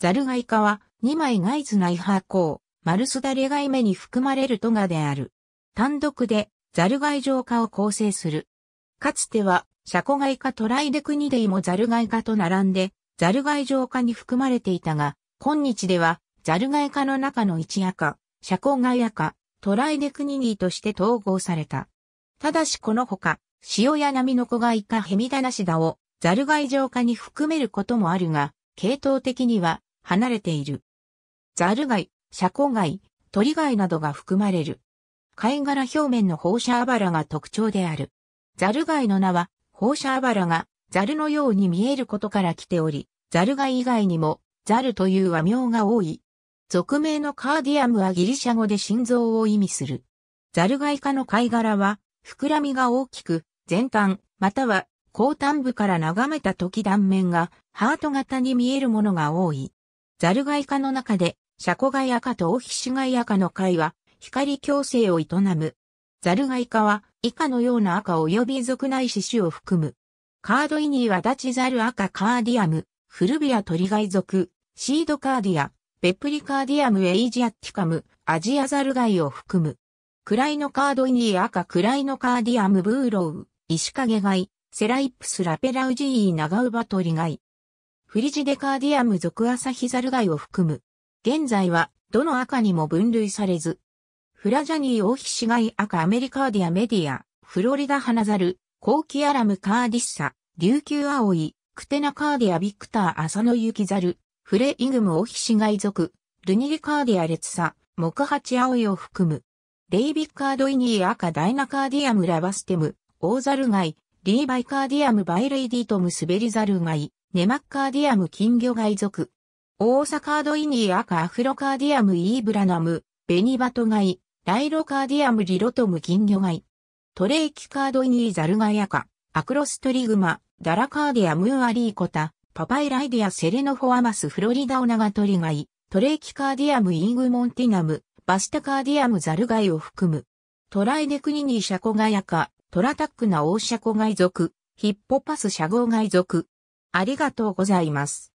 ザルガイ科は2枚ガイズナイーコ項、マルスダレガイ目に含まれるトガである。単独でザルガイ上科を構成する。かつては、シャコガイ科トライデクニデイもザルガイ科と並んで、ザルガイ上科に含まれていたが、今日では、ザルガイ科の中の一夜科、シャコガイア科、トライデクニディとして統合された。ただしこのほか、塩や波の子がイカヘミダナシダをザルガイ上科に含めることもあるが、系統的には離れている。ザル貝、シャコ貝、鳥貝などが含まれる。貝殻表面の放射あばらが特徴である。ザル貝の名は、放射あばらがザルのように見えることから来ており、ザル貝以外にも、ザルという和名が多い。俗名のカーディアムはギリシャ語で心臓を意味する。ザル貝科の貝殻は、膨らみが大きく、前端、または後端部から眺めた時断面がハート型に見えるものが多い。ザルガイ科の中で、シャコガイア科とオヒシガイア科の貝は、光共生を営む。ザルガイ科は、以下のような赤及び属内種子を含む。カードイニーはダチザル赤カーディアム、フルビアトリガイ属、シードカーディア、ペプリカーディアムエイジアティカム、アジアザルガイを含む。クライノカードイニー赤イノカーディアムブーロウ、イシカゲガイ、セライプスラペラウジーナガウバトリガイ。フリジデカーディアム属サヒザル貝を含む。現在は、どの赤にも分類されず。フラジャニーオフィシガイ赤アメリカーディアメディア、フロリダハナザル、コーキアラムカーディッサ、琉球アオイ、クテナカーディアビクターアサノユキザル、フレイグムオフィシガイ族、ルニリカーディアレツサ、木八オイを含む。レイビッカードイニー赤ダイナカーディアムラバステム、オーザルガイ、リーバイカーディアムバイレイディトムスベリザルガイ、ネマッカーディアム金魚貝属。オーサカードイニー赤アフロカーディアムイーブラナム、ベニバト貝、ライロカーディアムリロトム金魚貝。トレイキカードイニーザルガヤカ、アクロストリグマ、ダラカーディアムーアリーコタ、パパイライディアセレノフォアマスフロリダオナガトリガイ、トレイキカーディアムイーグモンティナム、バスタカーディアムザルガイを含む。トライデクニニーシャコガヤカ、トラタックナオーシャコガイ属、ヒッポパスシャゴガイ属。ありがとうございます。